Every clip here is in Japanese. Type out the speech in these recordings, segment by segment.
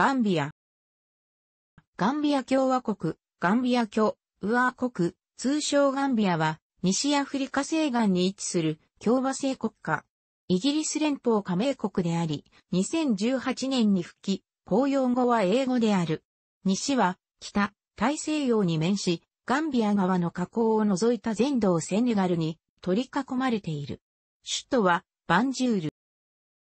ガンビア。ガンビア共和国、ガンビア共和国、通称ガンビアは、西アフリカ西岸に位置する共和制国家。イギリス連邦加盟国であり、2018年に復帰、公用語は英語である。西は、北、大西洋に面し、ガンビア側の河口を除いた全土をセネガルに取り囲まれている。首都は、バンジュー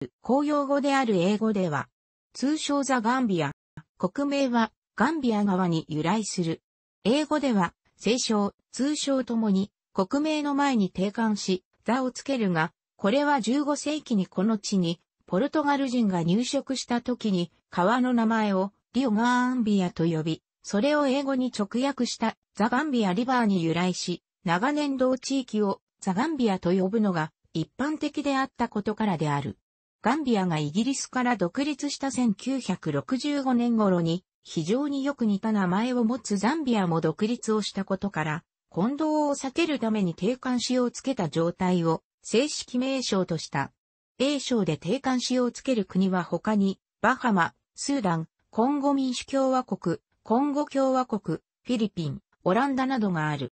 ル。公用語である英語では、通称ザ・ガンビア。国名はガンビア側に由来する。英語では、聖称、通称ともに、国名の前に定冠し、座をつけるが、これは15世紀にこの地に、ポルトガル人が入植した時に、川の名前をリオガーンビアと呼び、それを英語に直訳したザ・ガンビア・リバーに由来し、長年同地域をザ・ガンビアと呼ぶのが一般的であったことからである。ガンビアがイギリスから独立した1965年頃に、非常によく似た名前を持つザンビアも独立をしたことから、混同を避けるために定冠詞をつけた状態を正式名称とした。A 章で定冠詞をつける国は他に、バハマ、スーダン、コンゴ民主共和国、コンゴ共和国、フィリピン、オランダなどがある。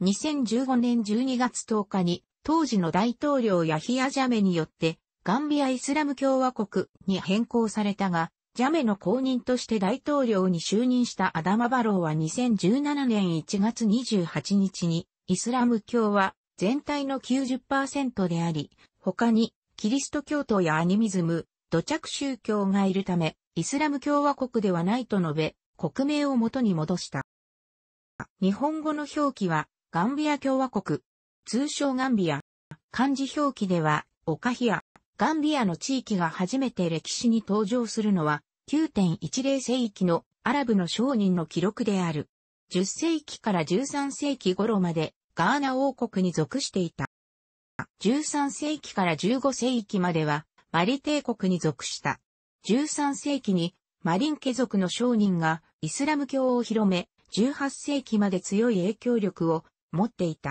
2015年12月10日に、当時の大統領ヤヒアジャメによって、ガンビア・イスラム共和国に変更されたが、ジャメの公認として大統領に就任したアダマ・バローは2017年1月28日に、イスラム教は全体の90%であり、他にキリスト教徒やアニミズム、土着宗教がいるため、イスラム共和国ではないと述べ、国名を元に戻した。日本語の表記は、ガンビア共和国、通称ガンビア。漢字表記では、オカヒア、ガンビアの地域が初めて歴史に登場するのは9.10世紀のアラブの商人の記録である。10世紀から13世紀頃までガーナ王国に属していた。13世紀から15世紀まではマリ帝国に属した。13世紀にマリン家族の商人がイスラム教を広め、18世紀まで強い影響力を持っていた。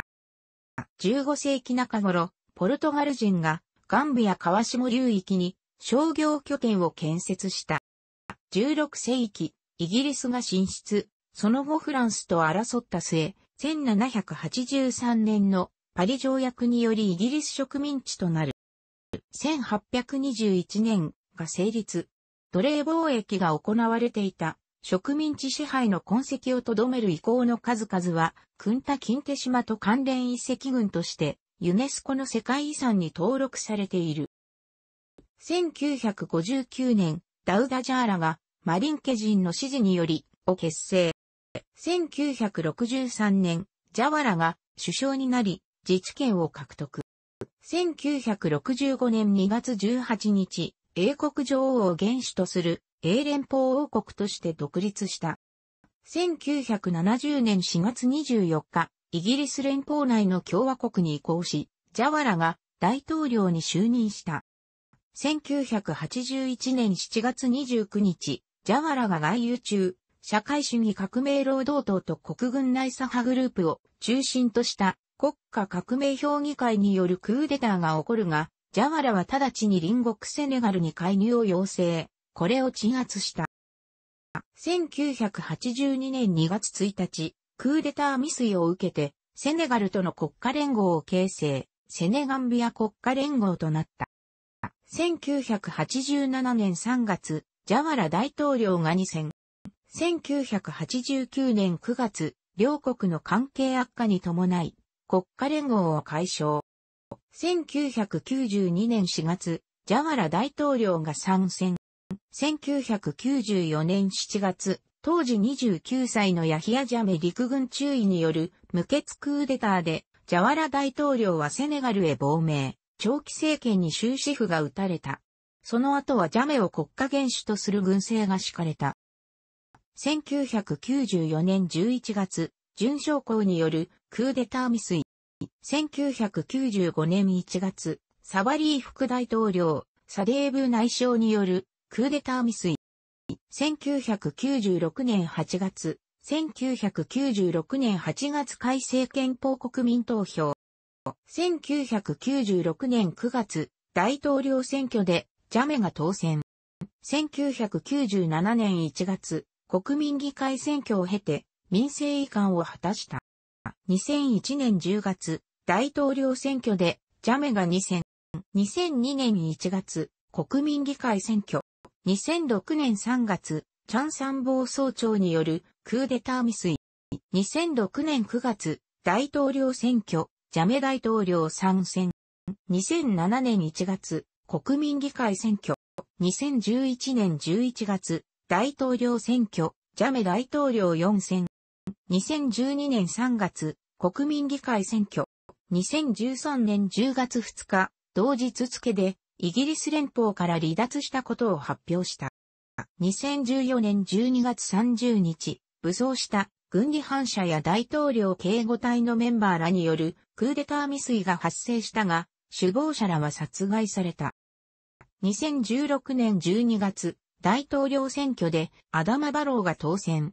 15世紀中頃、ポルトガル人がガンブや川下流域に商業拠点を建設した。16世紀、イギリスが進出、その後フランスと争った末、1783年のパリ条約によりイギリス植民地となる。1821年が成立。奴隷貿易が行われていた植民地支配の痕跡をとどめる遺構の数々は、クンタ・キンテ島と関連遺跡群としてユネスコの世界遺産に登録されている。1959年、ダウダジャーラがマリンケ人の指示により、を結成。1963年、ジャワラが首相になり、自治権を獲得。1965年2月18日、英国女王を元首とする英連邦王国として独立した。1970年4月24日、イギリス連邦内の共和国に移行し、ジャワラが大統領に就任した。1981年7月29日、ジャワラが外遊中、社会主義革命労働党と国軍内左派グループを中心とした国家革命評議会によるクーデターが起こるが、ジャワラは直ちに隣国セネガルに介入を要請、これを鎮圧した。1982年2月1日、クーデター未遂を受けて、セネガルとの国家連合を形成、セネガンビア国家連合となった。1987年3月、ジャワラ大統領が2選。1989年9月、両国の関係悪化に伴い、国家連合を解消。1992年4月、ジャワラ大統領が参戦。1994年7月、当時29歳のヤヒアジャメ陸軍中尉による無血クーデターで、ジャワラ大統領はセネガルへ亡命、長期政権に終止符が打たれた。その後はジャメを国家元首とする軍政が敷かれた。1994年11月、準将校によるクーデター未遂。1995年1月、サバリー副大統領、サデーブ内相によるクーデター未遂。1996年8月、1996年8月改正憲法国民投票。1996年9月、大統領選挙で、ジャメが当選。1997年1月、国民議会選挙を経て、民政移管を果たした。2001年10月、大統領選挙で、ジャメが2選。2002年1月、国民議会選挙。2006年3月、チャン参謀総長によるクーデター未遂。2006年9月、大統領選挙、ジャメ大統領参戦。2007年1月、国民議会選挙。2011年11月、大統領選挙、ジャメ大統領4選。2012年3月、国民議会選挙。2013年10月2日、同日付で、イギリス連邦から離脱したことを発表した。2014年12月30日、武装した軍事反射や大統領警護隊のメンバーらによるクーデター未遂が発生したが、首謀者らは殺害された。2016年12月、大統領選挙でアダマ・バローが当選。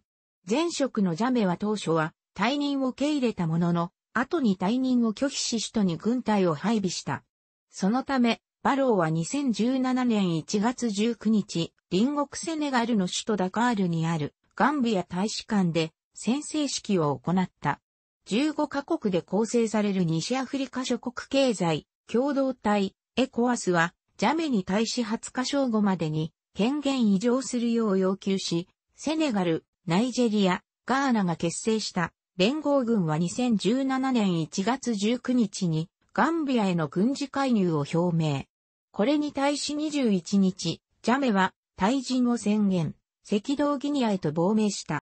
前職のジャメは当初は退任を受け入れたものの、後に退任を拒否し首都に軍隊を配備した。そのため、バローは2017年1月19日、隣国セネガルの首都ダカールにあるガンビア大使館で宣誓式を行った。15カ国で構成される西アフリカ諸国経済共同体エコアスはジャメに対し20日正午までに権限移譲するよう要求し、セネガル、ナイジェリア、ガーナが結成した連合軍は2017年1月19日にガンビアへの軍事介入を表明。これに対し21日、ジャメは退陣を宣言、赤道ギニアへと亡命した。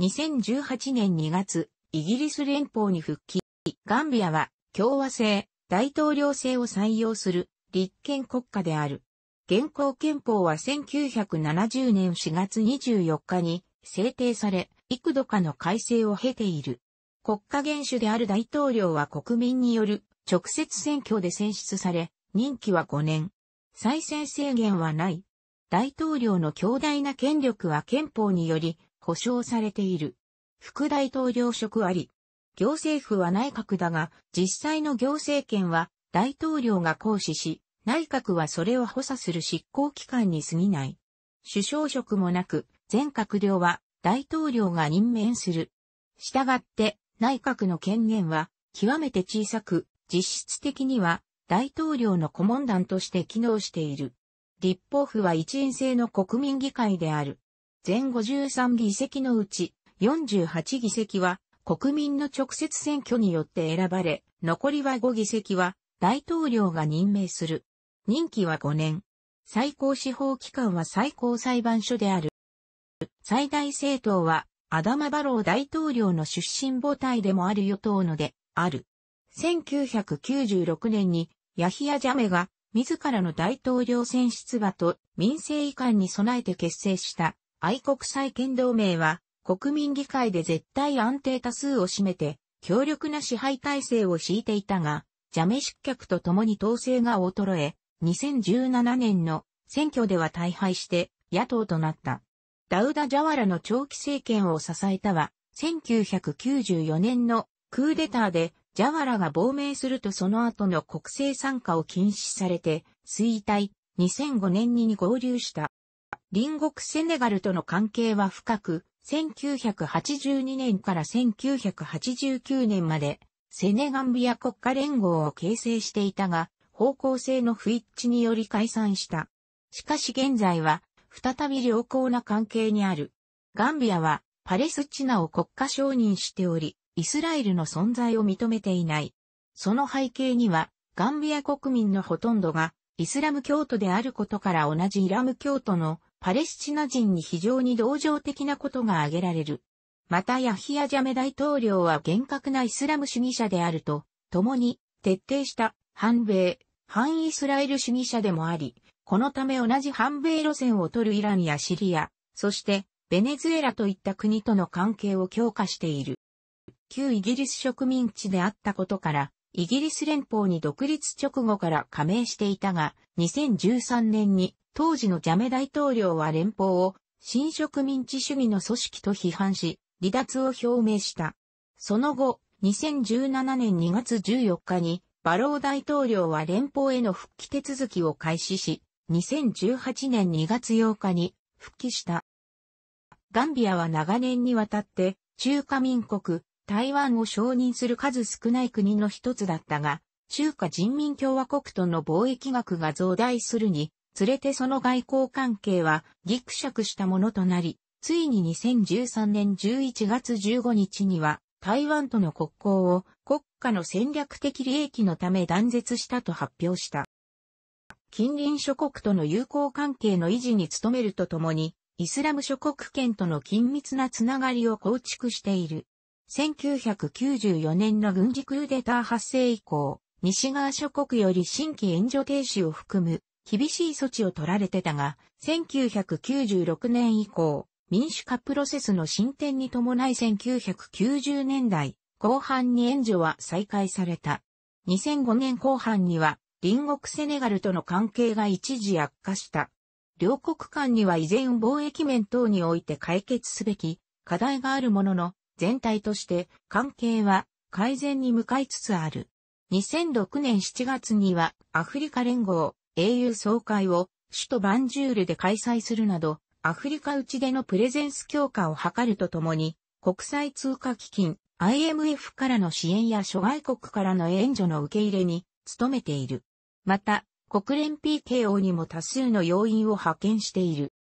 2018年2月、イギリス連邦に復帰。ガンビアは共和制、大統領制を採用する立憲国家である。現行憲法は1970年4月24日に制定され、幾度かの改正を経ている。国家元首である大統領は国民による直接選挙で選出され、任期は5年。再選制限はない。大統領の強大な権力は憲法により保障されている。副大統領職あり。行政府は内閣だが、実際の行政権は大統領が行使し、内閣はそれを補佐する執行機関に過ぎない。首相職もなく、全閣僚は大統領が任命する。したがって、内閣の権限は極めて小さく、実質的には大統領の顧問団として機能している。立法府は一員制の国民議会である。全53議席のうち48議席は国民の直接選挙によって選ばれ、残りは5議席は大統領が任命する。任期は5年。最高司法機関は最高裁判所である。最大政党はアダマバロー大統領の出身母体でもある与党のである。1996年にヤヒヤ・ジャメが自らの大統領選出馬と民政移管に備えて結成した愛国再建同盟は国民議会で絶対安定多数を占めて強力な支配体制を敷いていたが、ジャメ失脚とともに統制が衰え、2017年の選挙では大敗して野党となった。ダウダ・ジャワラの長期政権を支えたは、1994年のクーデターでジャワラが亡命するとその後の国政参加を禁止されて、衰退、2005年に合流した。隣国セネガルとの関係は深く、1982年から1989年まで、セネガンビア国家連合を形成していたが、方向性の不一致により解散した。しかし現在は、再び良好な関係にある。ガンビアは、パレスチナを国家承認しており、イスラエルの存在を認めていない。その背景には、ガンビア国民のほとんどが、イスラム教徒であることから同じイラム教徒のパレスチナ人に非常に同情的なことが挙げられる。またヤヒアジャメ大統領は厳格なイスラム主義者であると、共に徹底した反米、反イスラエル主義者でもあり、このため同じ反米路線を取るイランやシリア、そしてベネズエラといった国との関係を強化している。旧イギリス植民地であったことから、イギリス連邦に独立直後から加盟していたが、2013年に当時のジャメ大統領は連邦を新植民地主義の組織と批判し、離脱を表明した。その後、2017年2月14日に、バロー大統領は連邦への復帰手続きを開始し、2018年2月8日に復帰した。ガンビアは長年にわたって中華民国、台湾を承認する数少ない国の一つだったが、中華人民共和国との貿易額が増大するに、つれてその外交関係はギクシャクしたものとなり、ついに2013年11月15日には、台湾との国交を国家の戦略的利益のため断絶したと発表した。近隣諸国との友好関係の維持に努めるとともに、イスラム諸国圏との緊密なつながりを構築している。1994年の軍事クーデター発生以降、西側諸国より新規援助停止を含む厳しい措置を取られてたが、1996年以降、民主化プロセスの進展に伴い1990年代後半に援助は再開された。2005年後半には隣国セネガルとの関係が一時悪化した。両国間には依然貿易面等において解決すべき課題があるものの、全体として関係は改善に向かいつつある。2006年7月にはアフリカ連合英雄総会を首都バンジュールで開催するなど、アフリカ内でのプレゼンス強化を図るとともに、国際通貨基金 IMF からの支援や諸外国からの援助の受け入れに努めている。また、国連 PKO にも多数の要員を派遣している。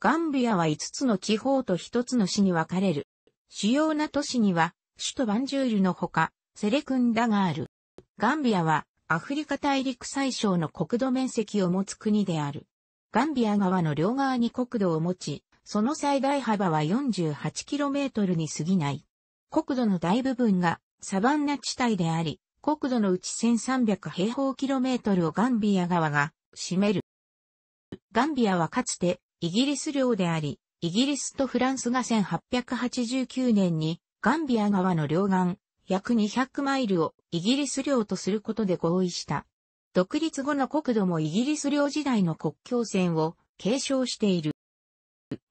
ガンビアは5つの地方と1つの市に分かれる。主要な都市には、首都バンジュールのほか、セレクンダがある。ガンビアは、アフリカ大陸最小の国土面積を持つ国である。ガンビア側の両側に国土を持ち、その最大幅は 48km に過ぎない。国土の大部分がサバンナ地帯であり、国土のうち1300平方キロメートルをガンビア側が占める。ガンビアはかつてイギリス領であり、イギリスとフランスが1889年にガンビア川の両岸、約200マイルをイギリス領とすることで合意した。独立後の国土もイギリス領時代の国境線を継承している。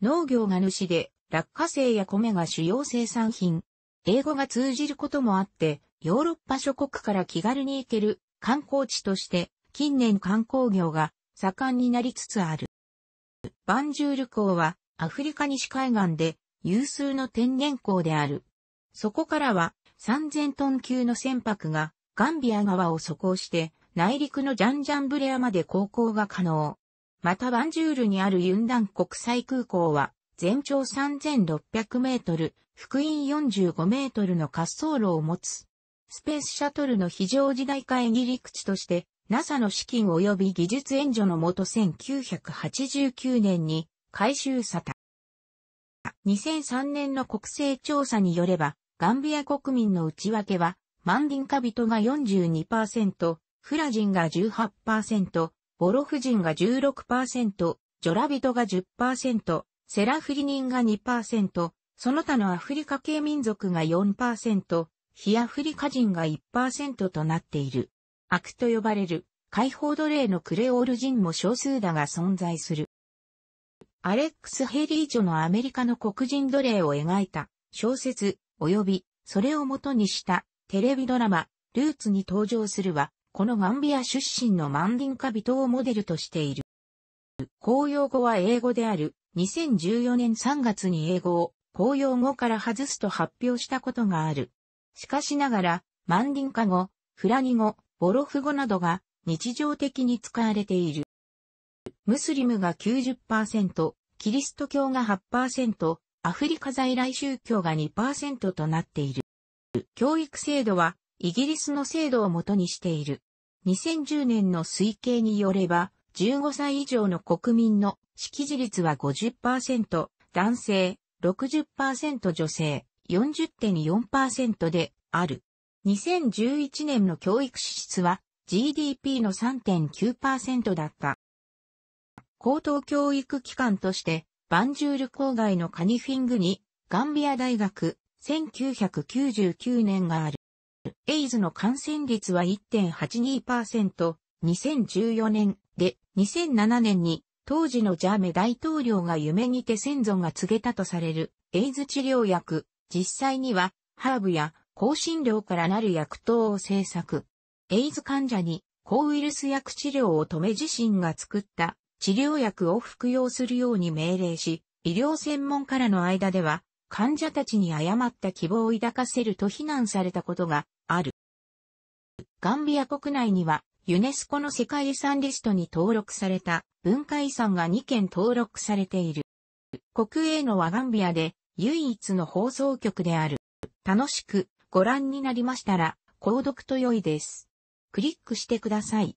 農業が主で、落花生や米が主要生産品。英語が通じることもあって、ヨーロッパ諸国から気軽に行ける観光地として、近年観光業が盛んになりつつある。バンジュール港はアフリカ西海岸で有数の天然港である。そこからは3000トン級の船舶がガンビア川を渡行して内陸のジャンジャンブレアまで航行が可能。またバンジュールにあるユンダン国際空港は全長3600メートル、福音45メートルの滑走路を持つ。スペースシャトルの非常時代会議陸地として NASA の資金及び技術援助のもと1989年に回収沙汰。2003年の国勢調査によれば、ガンビア国民の内訳は、マンディンカ人が42%、フラ人が18%、ボロフ人が16%、ジョラ人が10%、セラフリ人が2%、その他のアフリカ系民族が4%、非アフリカ人が1%となっている。悪と呼ばれる、解放奴隷のクレオール人も少数だが存在する。アレックス・ヘリーョのアメリカの黒人奴隷を描いた小説及びそれを元にしたテレビドラマルーツに登場するはこのガンビア出身のマンディンカ人をモデルとしている。公用語は英語である2014年3月に英語を公用語から外すと発表したことがある。しかしながら、マンディンカ語、フラニ語、ボロフ語などが日常的に使われている。ムスリムが90%、キリスト教が8%、アフリカ在来宗教が2%となっている。教育制度はイギリスの制度をもとにしている。2010年の推計によれば、15歳以上の国民の識字率は50%、男性、60%女性、40.4%である。2011年の教育支出は GDP の3.9%だった。高等教育機関として、バンジュール郊外のカニフィングに、ガンビア大学、1999年がある。エイズの感染率は1.82%、2014年で、2007年に、当時のジャーメ大統領が夢にて先祖が告げたとされる、エイズ治療薬、実際には、ハーブや香辛料からなる薬等を製作。エイズ患者に抗ウイルス薬治療を止め自身が作った治療薬を服用するように命令し、医療専門家らの間では、患者たちに誤った希望を抱かせると非難されたことがある。ガンビア国内には、ユネスコの世界遺産リストに登録された文化遺産が2件登録されている。国営のワガンビアで唯一の放送局である。楽しくご覧になりましたら、購読と良いです。クリックしてください。